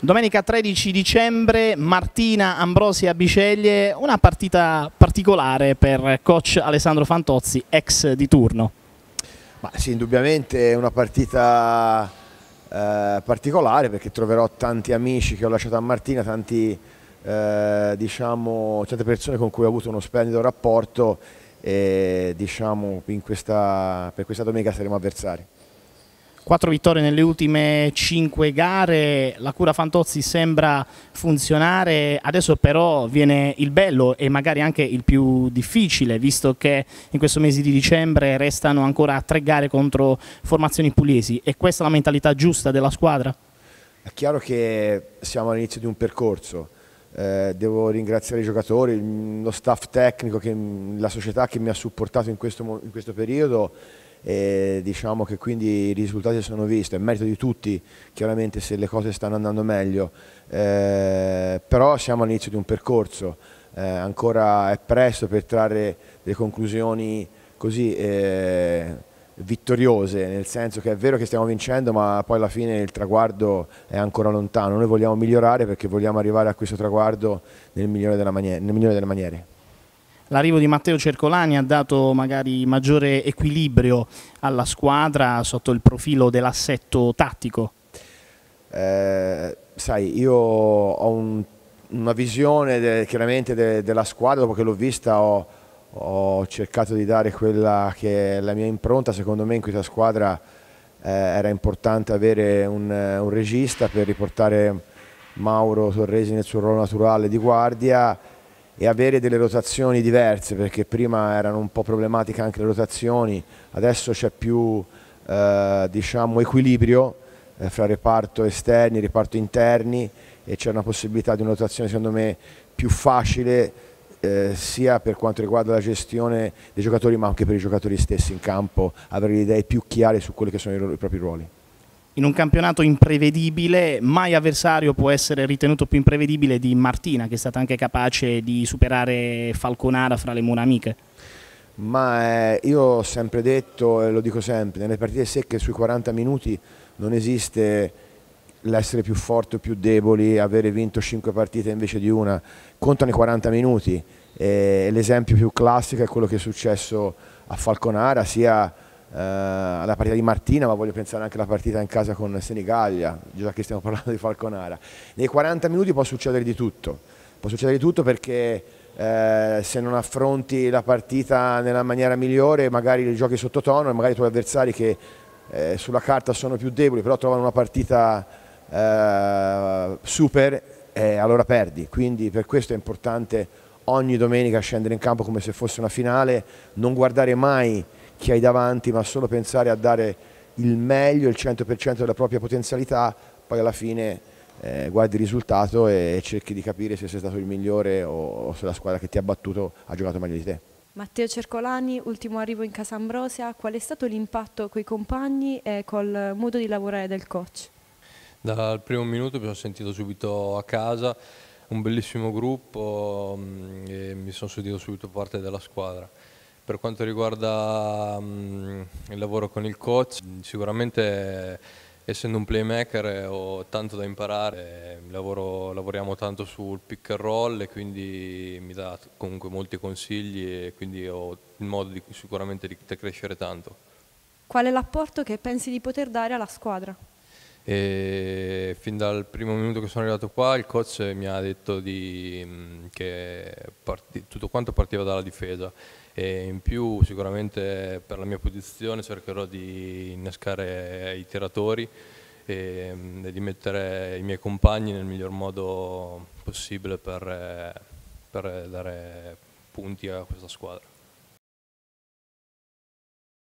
Domenica 13 dicembre, Martina Ambrosia Biceglie, una partita particolare per coach Alessandro Fantozzi, ex di turno. Ma sì, indubbiamente è una partita eh, particolare perché troverò tanti amici che ho lasciato a Martina, tanti, eh, diciamo, tante persone con cui ho avuto uno splendido rapporto e diciamo, questa, per questa domenica saremo avversari. Quattro vittorie nelle ultime cinque gare, la cura Fantozzi sembra funzionare, adesso però viene il bello e magari anche il più difficile, visto che in questo mese di dicembre restano ancora tre gare contro formazioni pugliesi. E questa è la mentalità giusta della squadra? È chiaro che siamo all'inizio di un percorso, eh, devo ringraziare i giocatori, lo staff tecnico, che, la società che mi ha supportato in questo, in questo periodo e diciamo che quindi i risultati sono visti, è merito di tutti chiaramente se le cose stanno andando meglio, eh, però siamo all'inizio di un percorso, eh, ancora è presto per trarre delle conclusioni così eh, vittoriose, nel senso che è vero che stiamo vincendo ma poi alla fine il traguardo è ancora lontano, noi vogliamo migliorare perché vogliamo arrivare a questo traguardo nel migliore, della maniera, nel migliore delle maniere l'arrivo di Matteo Cercolani ha dato magari maggiore equilibrio alla squadra sotto il profilo dell'assetto tattico? Eh, sai, io ho un, una visione de, chiaramente de, della squadra, dopo che l'ho vista ho, ho, cercato di dare quella che è la mia impronta, secondo me in questa squadra eh, era importante avere un, un regista per riportare Mauro Torresi nel suo ruolo naturale di guardia e avere delle rotazioni diverse perché prima erano un po' problematiche anche le rotazioni, adesso c'è più eh, diciamo, equilibrio eh, fra reparto esterni e reparto interni e c'è una possibilità di una rotazione secondo me più facile eh, sia per quanto riguarda la gestione dei giocatori ma anche per i giocatori stessi in campo, avere le idee più chiare su quelli che sono i, i propri ruoli in un campionato imprevedibile, mai avversario può essere ritenuto più imprevedibile di Martina, che è stata anche capace di superare Falconara fra le mura amiche. Ma eh, io ho sempre detto, e lo dico sempre, nelle partite secche sui 40 minuti non esiste l'essere più forte o più deboli, avere vinto 5 partite invece di una, contano i 40 minuti. Eh, l'esempio più classico è quello che è successo a Falconara, sia eh, alla partita di Martina, ma voglio pensare anche alla partita in casa con Senigallia, già che stiamo parlando di Falconara. Nei 40 minuti può succedere di tutto, può succedere di tutto perché eh, se non affronti la partita nella maniera migliore magari giochi sottotono e magari i tuoi avversari che eh, sulla carta sono più deboli, però trovano una partita eh, super e allora perdi. Quindi per questo è importante ogni domenica scendere in campo come se fosse una finale, non guardare mai chi hai davanti, ma solo pensare a dare il meglio, il 100% della propria potenzialità, poi alla fine eh, guardi il risultato e cerchi di capire se sei stato il migliore o, o se la squadra che ti ha battuto ha giocato meglio di te. Matteo Cercolani, ultimo arrivo in Casa Ambrosia, qual è stato l'impatto con i compagni e col modo di lavorare del coach? Dal primo minuto mi sono sentito subito a casa, un bellissimo gruppo mm, e mi sono sentito subito parte della squadra. Per quanto riguarda um, il lavoro con il coach, sicuramente essendo un playmaker eh, ho tanto da imparare, eh, Lavoro, lavoriamo tanto sul pick and roll e quindi mi dà comunque molti consigli e quindi ho il modo di, sicuramente di crescere tanto. Qual è l'apporto che pensi di poter dare alla squadra? E fin dal primo minuto che sono arrivato qua il coach mi ha detto di, mm, che parti, tutto quanto partiva dalla difesa e in più sicuramente per la mia posizione cercherò di innescare i tiratori e, mm, e di mettere i miei compagni nel miglior modo possibile per, eh, per dare punti a questa squadra.